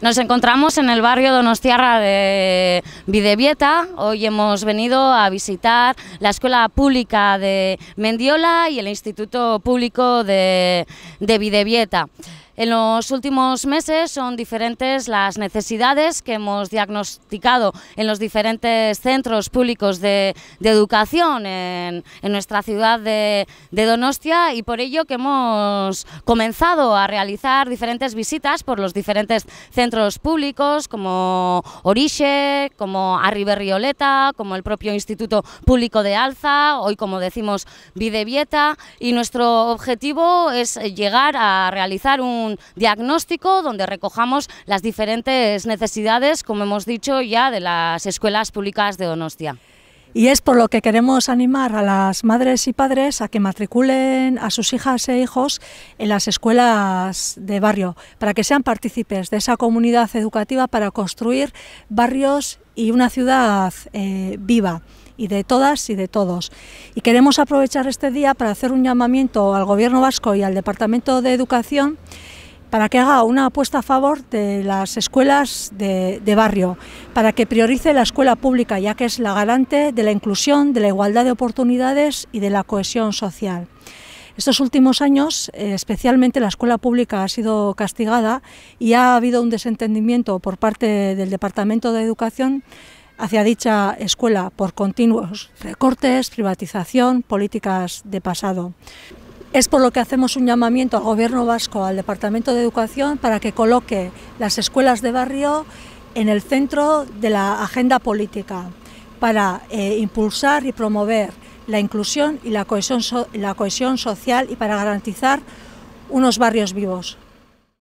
Nos encontramos en el barrio Donostiarra de Videbieta. Hoy hemos venido a visitar la Escuela Pública de Mendiola y el Instituto Público de, de Videbieta. En los últimos meses son diferentes las necesidades que hemos diagnosticado en los diferentes centros públicos de, educación en, nuestra ciudad de, Donostia y por ello que hemos comenzado a realizar diferentes visitas por los diferentes centros públicos como Orixe, como Arriberrioleta, como el propio Instituto Público de Alza, hoy como decimos Videvieta y nuestro objetivo es llegar a realizar un un diagnóstico donde recojamos las diferentes necesidades, como hemos dicho ya, de las escuelas públicas de Donostia. Y es por lo que queremos animar a las madres y padres a que matriculen a sus hijas e hijos en las escuelas de barrio, para que sean partícipes de esa comunidad educativa para construir barrios y una ciudad eh, viva y de todas y de todos. Y queremos aprovechar este día para hacer un llamamiento al Gobierno vasco y al Departamento de Educación para que haga una apuesta a favor de las escuelas de, barrio, para que priorice la escuela pública, ya que es la garante de la inclusión, de la igualdad de oportunidades y de la cohesión social. Estos últimos años, eh, especialmente la escuela pública ha sido castigada y ha habido un desentendimiento por parte del Departamento de Educación hacia dicha escuela por continuos recortes, privatización, políticas de pasado. Es por lo que hacemos un llamamiento al Gobierno vasco, al Departamento de Educación, para que coloque las escuelas de barrio en el centro de la agenda política, para eh, impulsar y promover la inclusión y la cohesión social y para garantizar unos barrios vivos.